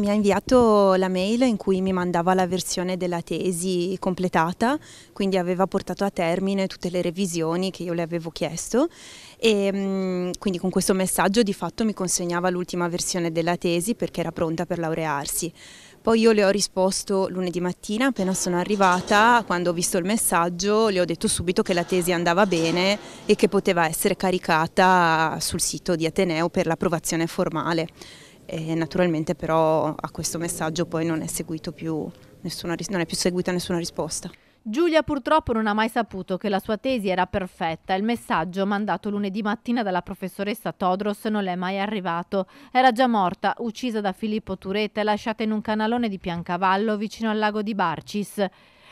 Sì, mi ha inviato la mail in cui mi mandava la versione della tesi completata, quindi aveva portato a termine tutte le revisioni che io le avevo chiesto e mm, quindi con questo messaggio di fatto mi consegnava l'ultima versione della tesi perché era pronta per laurearsi. Poi io le ho risposto lunedì mattina, appena sono arrivata, quando ho visto il messaggio, le ho detto subito che la tesi andava bene e che poteva essere caricata sul sito di Ateneo per l'approvazione formale. E naturalmente però a questo messaggio poi non è, più nessuna, non è più seguita nessuna risposta. Giulia purtroppo non ha mai saputo che la sua tesi era perfetta. Il messaggio mandato lunedì mattina dalla professoressa Todros non le è mai arrivato. Era già morta, uccisa da Filippo Turetta e lasciata in un canalone di Piancavallo vicino al lago di Barcis.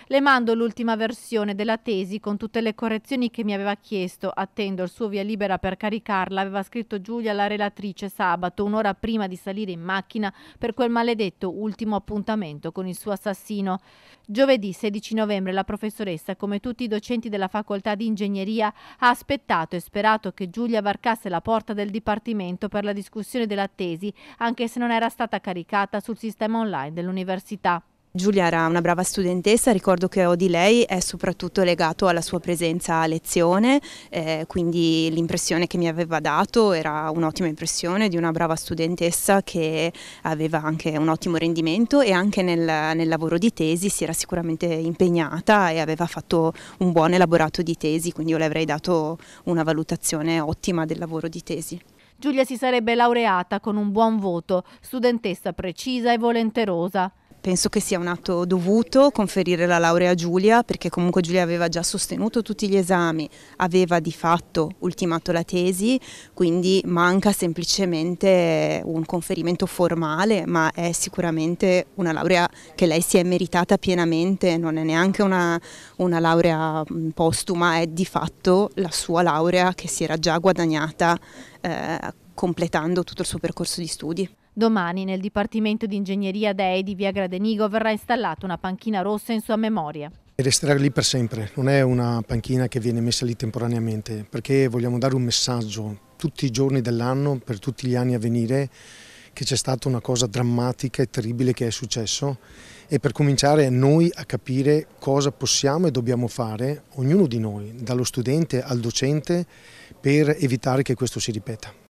Le mando l'ultima versione della tesi con tutte le correzioni che mi aveva chiesto. Attendo il suo via libera per caricarla, aveva scritto Giulia la relatrice sabato, un'ora prima di salire in macchina per quel maledetto ultimo appuntamento con il suo assassino. Giovedì 16 novembre la professoressa, come tutti i docenti della facoltà di ingegneria, ha aspettato e sperato che Giulia varcasse la porta del dipartimento per la discussione della tesi, anche se non era stata caricata sul sistema online dell'università. Giulia era una brava studentessa, ricordo che ho di lei è soprattutto legato alla sua presenza a lezione, eh, quindi l'impressione che mi aveva dato era un'ottima impressione di una brava studentessa che aveva anche un ottimo rendimento e anche nel, nel lavoro di tesi si era sicuramente impegnata e aveva fatto un buon elaborato di tesi, quindi io le avrei dato una valutazione ottima del lavoro di tesi. Giulia si sarebbe laureata con un buon voto, studentessa precisa e volenterosa penso che sia un atto dovuto conferire la laurea a Giulia perché comunque Giulia aveva già sostenuto tutti gli esami, aveva di fatto ultimato la tesi, quindi manca semplicemente un conferimento formale, ma è sicuramente una laurea che lei si è meritata pienamente, non è neanche una, una laurea postuma, è di fatto la sua laurea che si era già guadagnata eh, completando tutto il suo percorso di studi. Domani nel Dipartimento di Ingegneria DEI di Via Gradenigo verrà installata una panchina rossa in sua memoria. Resterà lì per sempre, non è una panchina che viene messa lì temporaneamente, perché vogliamo dare un messaggio tutti i giorni dell'anno, per tutti gli anni a venire, che c'è stata una cosa drammatica e terribile che è successo e per cominciare noi a capire cosa possiamo e dobbiamo fare, ognuno di noi, dallo studente al docente, per evitare che questo si ripeta.